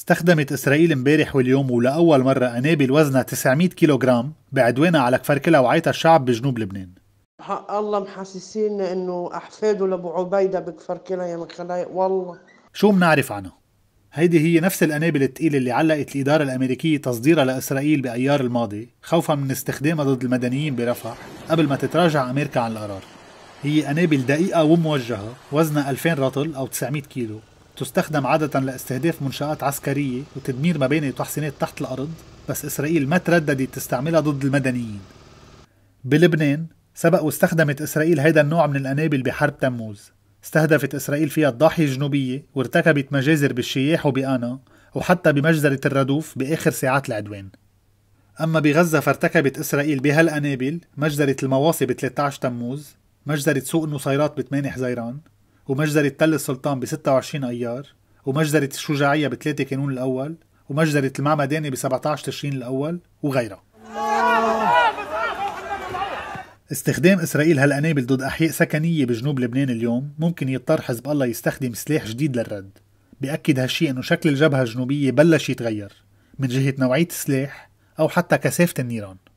استخدمت إسرائيل امبارح واليوم ولأول مرة قنابل وزنها 900 كيلوغرام بعدوانها على كفركلا وعيط الشعب بجنوب لبنان حق الله محسسين انه احفاده لابو عبيده بكفركلا يا مخلايق والله شو منعرف عنها؟ هيدي هي نفس القنابل الثقيلة اللي علقت الإدارة الأمريكية تصديرها لإسرائيل بأيار الماضي خوفا من استخدامها ضد المدنيين برفح قبل ما تتراجع أمريكا عن القرار هي قنابل دقيقة وموجهة وزنها 2000 رطل أو 900 كيلو تستخدم عادة لاستهداف منشآت عسكرية وتدمير مباني وتحصينات تحت الأرض بس إسرائيل ما ترددت تستعملها ضد المدنيين بلبنان سبق واستخدمت إسرائيل هيدا النوع من القنابل بحرب تموز استهدفت إسرائيل فيها الضاحية الجنوبية وارتكبت مجازر بالشياح وبأنا وحتى بمجزرة الردوف بآخر ساعات العدوان أما بغزة فارتكبت إسرائيل بهالقنابل مجزرة المواصي ب 13 تموز مجزرة سوق النصيرات ب 8 حزيران ومجزرة تل السلطان ب 26 أيار ومجزرة الشجاعية ب 3 كانون الأول ومجزرة المعمداني ب 17 تشرين الأول وغيرها استخدام إسرائيل هالقنابل ضد أحياء سكنية بجنوب لبنان اليوم ممكن يضطر حزب الله يستخدم سلاح جديد للرد بأكد هالشي أنه شكل الجبهة الجنوبية بلش يتغير من جهة نوعية السلاح أو حتى كثافة النيران